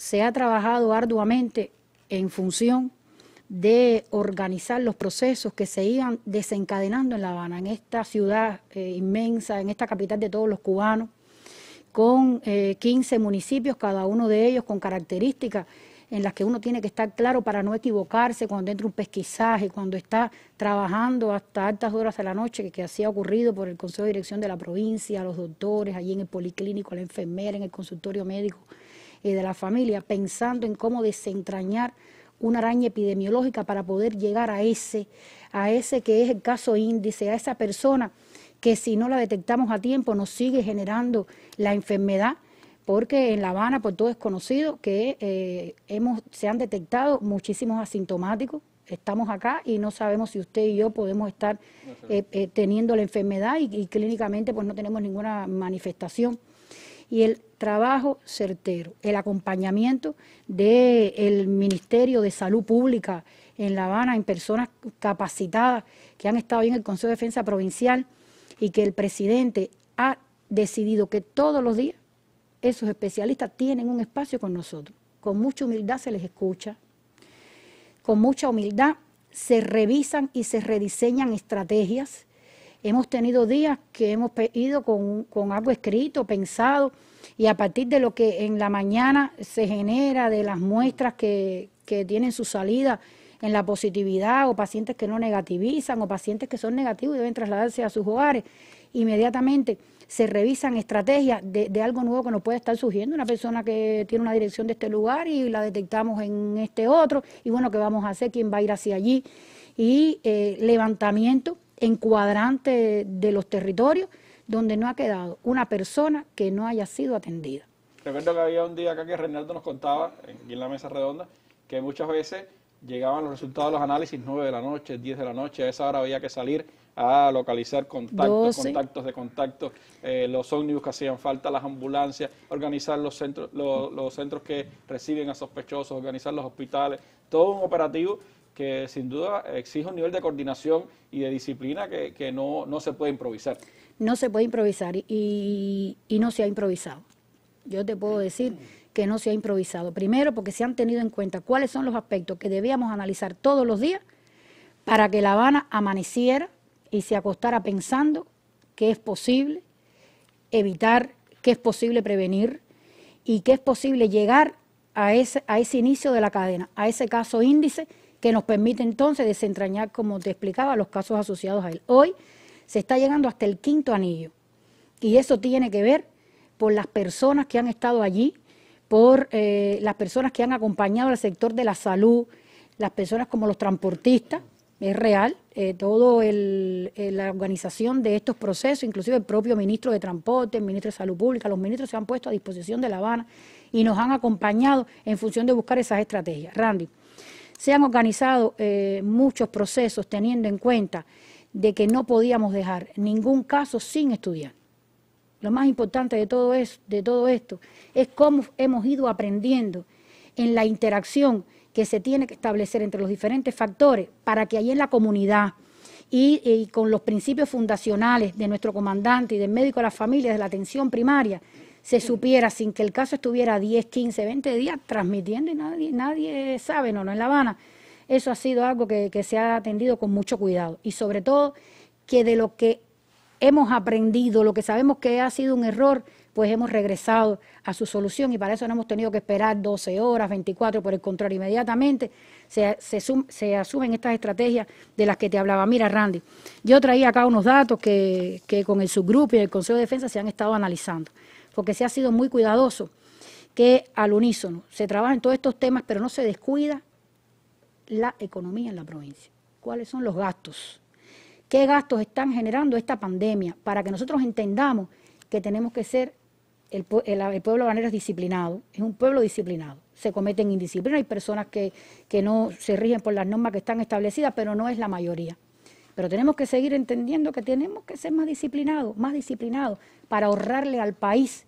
se ha trabajado arduamente en función de organizar los procesos que se iban desencadenando en La Habana, en esta ciudad eh, inmensa, en esta capital de todos los cubanos, con 15 eh, municipios, cada uno de ellos con características en las que uno tiene que estar claro para no equivocarse cuando entra un pesquisaje, cuando está trabajando hasta altas horas de la noche, que, hacía así ha ocurrido por el Consejo de Dirección de la provincia, los doctores, allí en el policlínico, la enfermera, en el consultorio médico, y eh, de la familia, pensando en cómo desentrañar una araña epidemiológica para poder llegar a ese, a ese que es el caso índice, a esa persona que si no la detectamos a tiempo nos sigue generando la enfermedad, porque en La Habana, por todo es conocido, que eh, hemos, se han detectado muchísimos asintomáticos, estamos acá y no sabemos si usted y yo podemos estar eh, teniendo la enfermedad y, y clínicamente pues no tenemos ninguna manifestación y el trabajo certero, el acompañamiento del Ministerio de Salud Pública en La Habana, en personas capacitadas que han estado en el Consejo de Defensa Provincial y que el presidente ha decidido que todos los días esos especialistas tienen un espacio con nosotros. Con mucha humildad se les escucha, con mucha humildad se revisan y se rediseñan estrategias Hemos tenido días que hemos ido con, algo escrito, pensado, y a partir de lo que en la mañana se genera, de las muestras que, que tienen su salida en la positividad, o pacientes que no negativizan, o pacientes que son negativos y deben trasladarse a sus hogares, inmediatamente se revisan estrategias de, algo nuevo que nos puede estar surgiendo, una persona que tiene una dirección de este lugar y la detectamos en este otro, y bueno, ¿qué vamos a hacer? ¿Quién va a ir hacia allí? Y eh, levantamiento en cuadrante de los territorios donde no ha quedado una persona que no haya sido atendida. Recuerdo que había un día acá que Reinaldo nos contaba, en la mesa redonda, que muchas veces llegaban los resultados de los análisis 9 de la noche, 10 de la noche, a esa hora había que salir a localizar contactos, contactos de contactos, eh, los ómnibus que hacían falta, las ambulancias, organizar los centros, los centros que reciben a sospechosos, organizar los hospitales, todo un operativo que sin duda exige un nivel de coordinación y de disciplina que, no, se puede improvisar. No se puede improvisar y, y no se ha improvisado. Yo te puedo decir que no se ha improvisado. Primero, porque se han tenido en cuenta cuáles son los aspectos que debíamos analizar todos los días para que La Habana amaneciera y se acostara pensando que es posible evitar, que es posible prevenir y que es posible llegar a ese, a ese inicio de la cadena, a ese caso índice que nos permite entonces desentrañar, como te explicaba, los casos asociados a él. Hoy se está llegando hasta el quinto anillo y eso tiene que ver por las personas que han estado allí, por eh, las personas que han acompañado al sector de la salud, las personas como los transportistas, es real, eh, toda eh, la organización de estos procesos, inclusive el propio ministro de Transporte, el ministro de Salud Pública, los ministros se han puesto a disposición de La Habana y nos han acompañado en función de buscar esas estrategias. Randy se han organizado eh, muchos procesos teniendo en cuenta de que no podíamos dejar ningún caso sin estudiar. Lo más importante de todo, esto es cómo hemos ido aprendiendo en la interacción que se tiene que establecer entre los diferentes factores para que ahí en la comunidad y, y con los principios fundacionales de nuestro comandante y del médico de las familias, de la atención primaria, se supiera sin que el caso estuviera 10, 15, 20 días transmitiendo y nadie, nadie sabe, no, no en La Habana. Eso ha sido algo que, se ha atendido con mucho cuidado y sobre todo que de lo que hemos aprendido, lo que sabemos que ha sido un error, pues hemos regresado a su solución y para eso no hemos tenido que esperar 12 horas, 24, por el contrario, inmediatamente se, asumen estas estrategias de las que te hablaba. Mira, Randy, yo traía acá unos datos que con el subgrupo y el Consejo de Defensa se han estado analizando porque se ha sido muy cuidadoso que al unísono se trabajen todos estos temas, pero no se descuida la economía en la provincia. ¿Cuáles son los gastos? ¿Qué gastos están generando esta pandemia? Para que nosotros entendamos que tenemos que ser, el, pueblo habanero es disciplinado, es un pueblo disciplinado. Se cometen indisciplinas, hay personas que, que no se rigen por las normas que están establecidas, pero no es la mayoría. Pero tenemos que seguir entendiendo que tenemos que ser más disciplinados, más disciplinados, para ahorrarle al país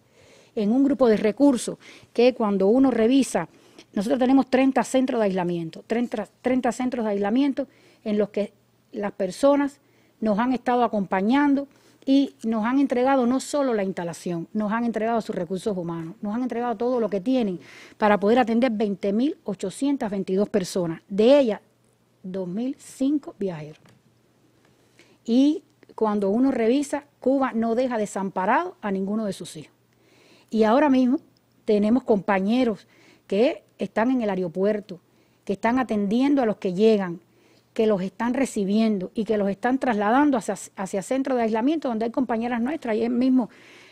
en un grupo de recursos que cuando uno revisa, nosotros tenemos 30 centros de aislamiento, 30, centros de aislamiento en los que las personas nos han estado acompañando y nos han entregado no solo la instalación, nos han entregado sus recursos humanos, nos han entregado todo lo que tienen para poder atender 20.822 personas, de ellas 2.005 viajeros. Y cuando uno revisa, Cuba no deja desamparado a ninguno de sus hijos. Y ahora mismo tenemos compañeros que están en el aeropuerto, que están atendiendo a los que llegan, que los están recibiendo y que los están trasladando hacia, hacia centros de aislamiento donde hay compañeras nuestras. Ayer mismo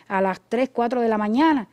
a las 3, 4 de la mañana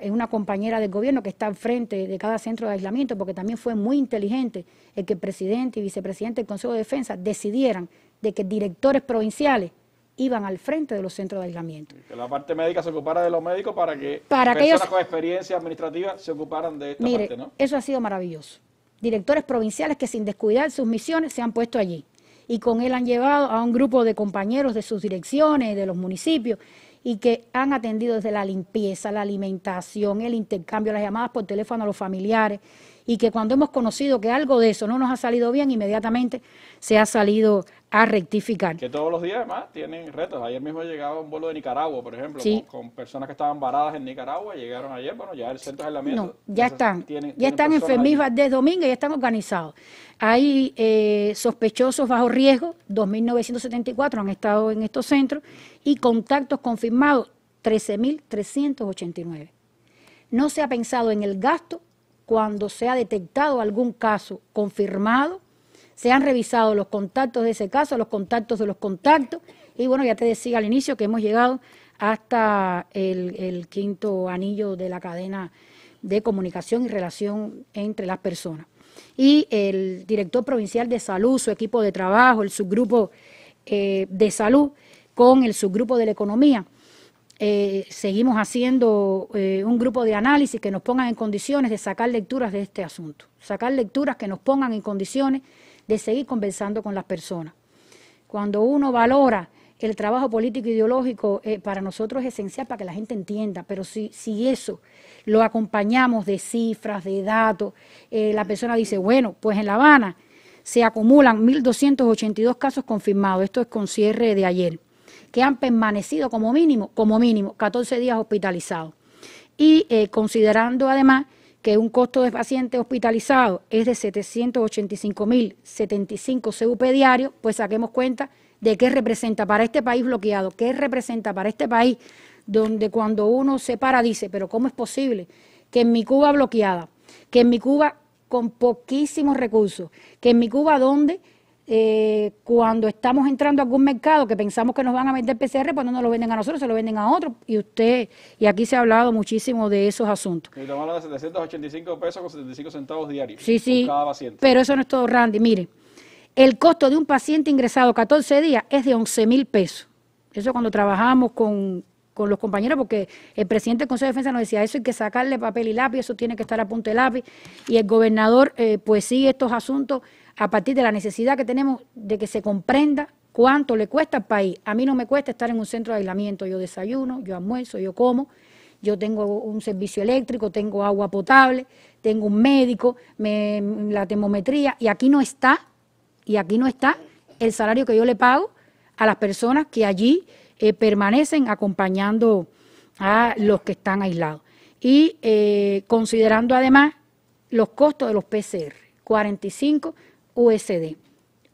es eh, una compañera del gobierno que está al frente de cada centro de aislamiento porque también fue muy inteligente el que el presidente y vicepresidente del Consejo de Defensa decidieran de que directores provinciales iban al frente de los centros de aislamiento. Que la parte médica se ocupara de los médicos para que para personas con experiencia administrativa se ocuparan de esta parte, ¿no? Eso ha sido maravilloso. Directores provinciales que sin descuidar sus misiones se han puesto allí. Y con él han llevado a un grupo de compañeros de sus direcciones, de los municipios, y que han atendido desde la limpieza, la alimentación, el intercambio, las llamadas por teléfono a los familiares, y que cuando hemos conocido que algo de eso no nos ha salido bien, inmediatamente se ha salido a rectificar. Que todos los días además tienen retos. Ayer mismo llegaba un vuelo de Nicaragua, por ejemplo, con, personas que estaban varadas en Nicaragua, llegaron ayer, bueno, ya el centro de aislamiento. No, ya están, ya están están enfermos desde domingo, ya están organizados. Hay eh, sospechosos bajo riesgo, 2.974 han estado en estos centros y contactos confirmados, 13.389. No se ha pensado en el gasto cuando se ha detectado algún caso confirmado, se han revisado los contactos de ese caso, los contactos de los contactos, y bueno, ya te decía al inicio que hemos llegado hasta el, quinto anillo de la cadena de comunicación y relación entre las personas. Y el director provincial de salud, su equipo de trabajo, el subgrupo eh, de salud con el subgrupo de la economía, eh, seguimos haciendo eh, un grupo de análisis que nos pongan en condiciones de sacar lecturas de este asunto, sacar lecturas que nos pongan en condiciones de seguir conversando con las personas. Cuando uno valora el trabajo político e ideológico, eh, para nosotros es esencial para que la gente entienda, pero si, si eso lo acompañamos de cifras, de datos, la persona dice, bueno, pues en La Habana se acumulan 1.282 casos confirmados, esto es con cierre de ayer que han permanecido como mínimo, como mínimo, 14 días hospitalizados. Y eh, considerando además que un costo de paciente hospitalizado es de 785.075 CUP diario, pues saquemos cuenta de qué representa para este país bloqueado, qué representa para este país donde cuando uno se para dice, pero ¿cómo es posible que en mi Cuba bloqueada, que en mi Cuba con poquísimos recursos, que en mi Cuba donde eh, cuando estamos entrando a algún mercado que pensamos que nos van a vender PCR, pues no nos lo venden a nosotros, se lo venden a otros. Y usted, y aquí se ha hablado muchísimo de esos asuntos. Y tomaron de 785 pesos con 75 centavos diarios. Sí, sí. cada paciente. Pero eso no es todo, Randy. Mire, el costo de un paciente ingresado 14 días es de 11 mil pesos. Eso cuando trabajamos con, los compañeros, porque el presidente del Consejo de Defensa nos decía, eso hay que sacarle papel y lápiz, eso tiene que estar a punto de lápiz, y el gobernador, eh, pues sí, estos asuntos a partir de la necesidad que tenemos de que se comprenda cuánto le cuesta al país. A mí no me cuesta estar en un centro de aislamiento, yo desayuno, yo almuerzo, yo como, yo tengo un servicio eléctrico, tengo agua potable, tengo un médico, la termometría, y aquí no está, y aquí no está el salario que yo le pago a las personas que allí eh, permanecen acompañando a los que están aislados. Y eh, considerando además los costos de los PCR, 45 USD,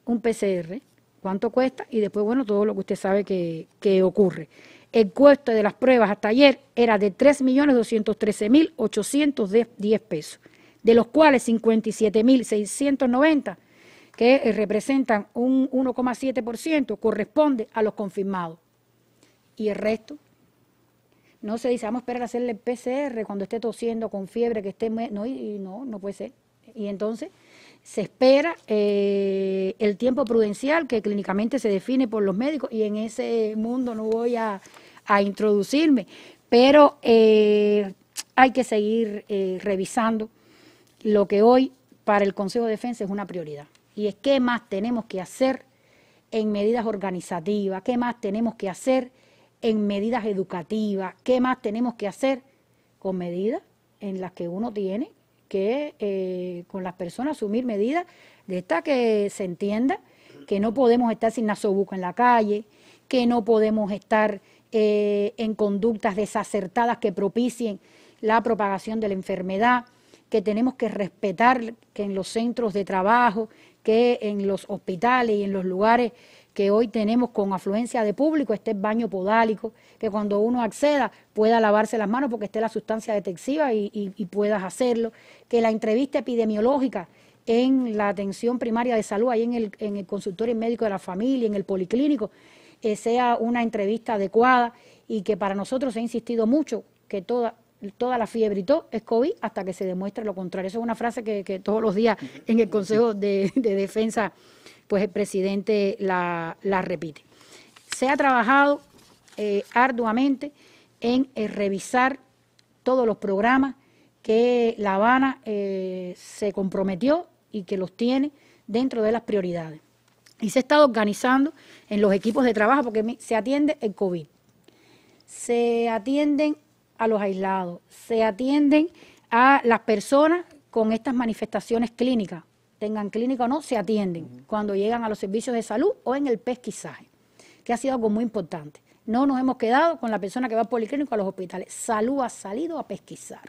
un PCR, cuánto cuesta y después, bueno, todo lo que usted sabe que, ocurre. El costo de las pruebas hasta ayer era de 3.213.810 pesos, de los cuales 57.690, que eh, representan un 1,7%, corresponde a los confirmados. Y el resto, no se dice, vamos a esperar a hacerle el PCR cuando esté tosiendo, con fiebre, que esté... No, y no, no puede ser. Y entonces se espera eh, el tiempo prudencial que clínicamente se define por los médicos y en ese mundo no voy a, introducirme, pero eh, hay que seguir eh, revisando lo que hoy para el Consejo de Defensa es una prioridad y es qué más tenemos que hacer en medidas organizativas, qué más tenemos que hacer en medidas educativas, qué más tenemos que hacer con medidas en las que uno tiene que eh, con las personas asumir medidas de esta que se entienda que no podemos estar sin nasobuco en la calle, que no podemos estar eh, en conductas desacertadas que propicien la propagación de la enfermedad, que tenemos que respetar que en los centros de trabajo, que en los hospitales y en los lugares que hoy tenemos con afluencia de público esté el baño podálico, que cuando uno acceda pueda lavarse las manos porque esté la sustancia detectiva y, y, puedas hacerlo, que la entrevista epidemiológica en la atención primaria de salud, ahí en el, en el consultorio médico de la familia, en el policlínico, eh, sea una entrevista adecuada y que para nosotros se ha insistido mucho que toda, toda la fiebre y es COVID hasta que se demuestre lo contrario. Esa es una frase que, todos los días en el Consejo de, Defensa, pues el presidente la, repite. Se ha trabajado eh, arduamente en eh, revisar todos los programas que La Habana eh, se comprometió y que los tiene dentro de las prioridades. Y se ha estado organizando en los equipos de trabajo porque se atiende el COVID. Se atienden a los aislados, se atienden a las personas con estas manifestaciones clínicas, tengan clínica o no, se atienden cuando llegan a los servicios de salud o en el pesquisaje, que ha sido algo muy importante. No nos hemos quedado con la persona que va a policlínico a los hospitales. Salud ha salido a pesquisar.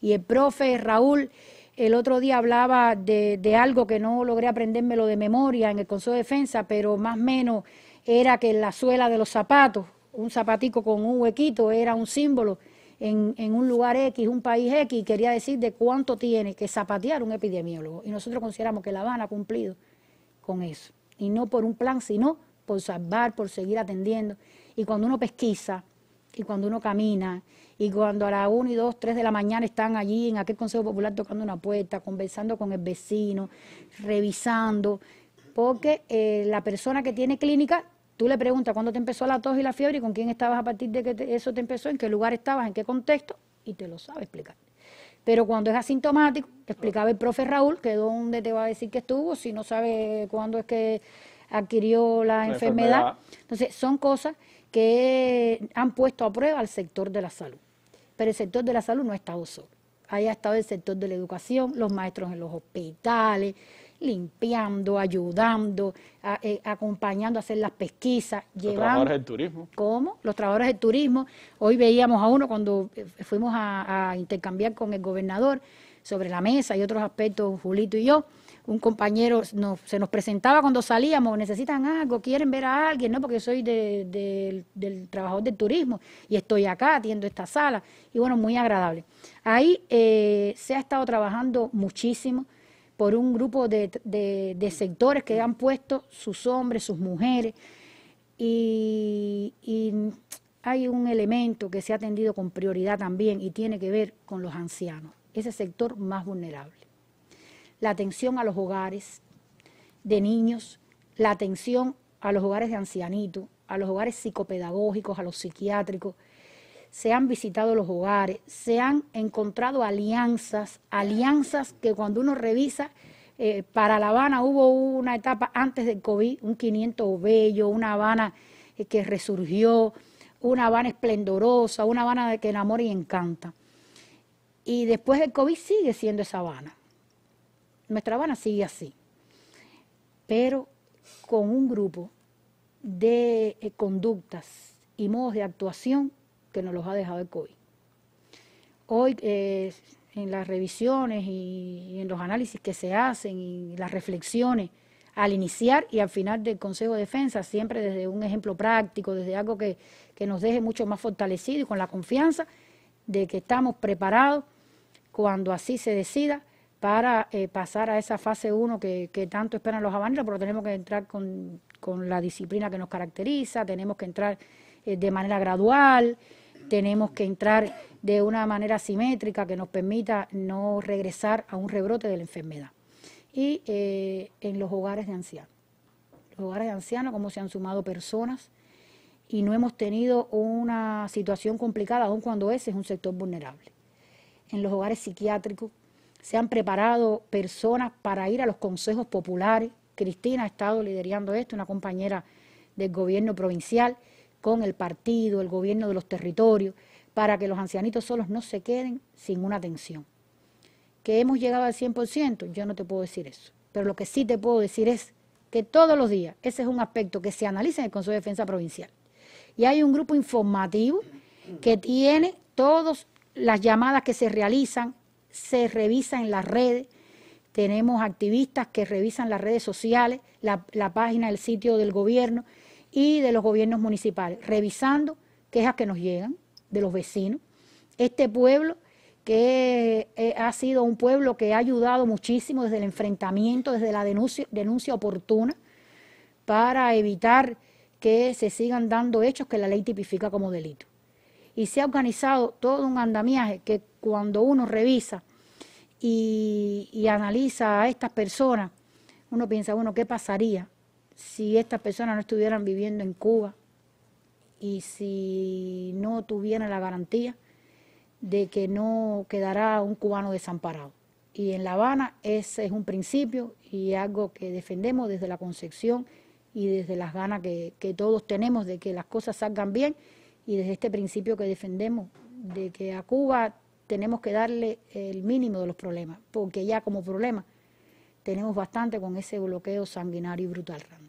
Y el profe Raúl el otro día hablaba de, de algo que no logré aprendérmelo de memoria en el Consejo de Defensa, pero más o menos era que en la suela de los zapatos un zapatico con un huequito era un símbolo en, un lugar X, un país X, y quería decir de cuánto tiene que zapatear un epidemiólogo. Y nosotros consideramos que La Habana ha cumplido con eso. Y no por un plan, sino por salvar, por seguir atendiendo. Y cuando uno pesquisa, y cuando uno camina, y cuando a las 1 y 2, 3 de la mañana están allí en aquel Consejo Popular tocando una puerta, conversando con el vecino, revisando, porque eh, la persona que tiene clínica tú le preguntas cuándo te empezó la tos y la fiebre y con quién estabas a partir de que eso te empezó, en qué lugar estabas, en qué contexto, y te lo sabe explicar. Pero cuando es asintomático, explicaba el profe Raúl, que dónde te va a decir que estuvo, si no sabe cuándo es que adquirió la, enfermedad. enfermedad. Entonces, son cosas que han puesto a prueba al sector de la salud. Pero el sector de la salud no ha estado solo. Ahí ha estado el sector de la educación, los maestros en los hospitales, limpiando, ayudando, eh, acompañando a hacer las pesquisas. Los llevando, trabajadores del turismo. ¿Cómo? Los trabajadores del turismo. Hoy veíamos a uno cuando eh, fuimos a, intercambiar con el gobernador sobre la mesa y otros aspectos, Julito y yo un compañero se nos presentaba cuando salíamos, necesitan algo, quieren ver a alguien, ¿no? Porque soy del, trabajador del turismo y estoy acá, atiendo esta sala. Y bueno, muy agradable. Ahí eh, se ha estado trabajando muchísimo por un grupo de, sectores que han puesto sus hombres, sus mujeres, y, y hay un elemento que se ha atendido con prioridad también y tiene que ver con los ancianos, ese sector más vulnerable. La atención a los hogares de niños, la atención a los hogares de ancianitos, a los hogares psicopedagógicos, a los psiquiátricos, se han visitado los hogares, se han encontrado alianzas, alianzas que cuando uno revisa, eh, para La Habana hubo una etapa antes del COVID, un 500 bello, una Habana eh, que resurgió, una Habana esplendorosa, una Habana que enamora y encanta. Y después del COVID sigue siendo esa Habana. Nuestra Habana sigue así, pero con un grupo de eh, conductas y modos de actuación que nos los ha dejado el COVID. Hoy eh, en las revisiones y, en los análisis que se hacen y las reflexiones al iniciar y al final del Consejo de Defensa, siempre desde un ejemplo práctico, desde algo que, nos deje mucho más fortalecidos y con la confianza de que estamos preparados cuando así se decida para eh, pasar a esa fase 1 que, tanto esperan los habaneros, pero tenemos que entrar con, la disciplina que nos caracteriza, tenemos que entrar eh, de manera gradual, tenemos que entrar de una manera simétrica que nos permita no regresar a un rebrote de la enfermedad. Y eh, en los hogares de ancianos. Los hogares de ancianos, como se han sumado personas y no hemos tenido una situación complicada, aun cuando ese es un sector vulnerable. En los hogares psiquiátricos se han preparado personas para ir a los consejos populares. Cristina ha estado liderando esto, una compañera del gobierno provincial con el partido, el gobierno de los territorios, para que los ancianitos solos no se queden sin una atención. Que hemos llegado al 100%, yo no te puedo decir eso, pero lo que sí te puedo decir es que todos los días, ese es un aspecto que se analiza en el Consejo de Defensa Provincial. Y hay un grupo informativo que tiene todas las llamadas que se realizan, se revisan en las redes, tenemos activistas que revisan las redes sociales, la, la página, del sitio del gobierno, y de los gobiernos municipales, revisando quejas que nos llegan de los vecinos. Este pueblo que eh, ha sido un pueblo que ha ayudado muchísimo desde el enfrentamiento, desde la denuncia, oportuna, para evitar que se sigan dando hechos que la ley tipifica como delito. Y se ha organizado todo un andamiaje que cuando uno revisa y, y analiza a estas personas, uno piensa, bueno, ¿qué pasaría si estas personas no estuvieran viviendo en Cuba y si no tuvieran la garantía de que no quedará un cubano desamparado. Y en La Habana ese es un principio y algo que defendemos desde la concepción y desde las ganas que, que todos tenemos de que las cosas salgan bien y desde este principio que defendemos de que a Cuba tenemos que darle el mínimo de los problemas, porque ya como problema tenemos bastante con ese bloqueo sanguinario y brutal.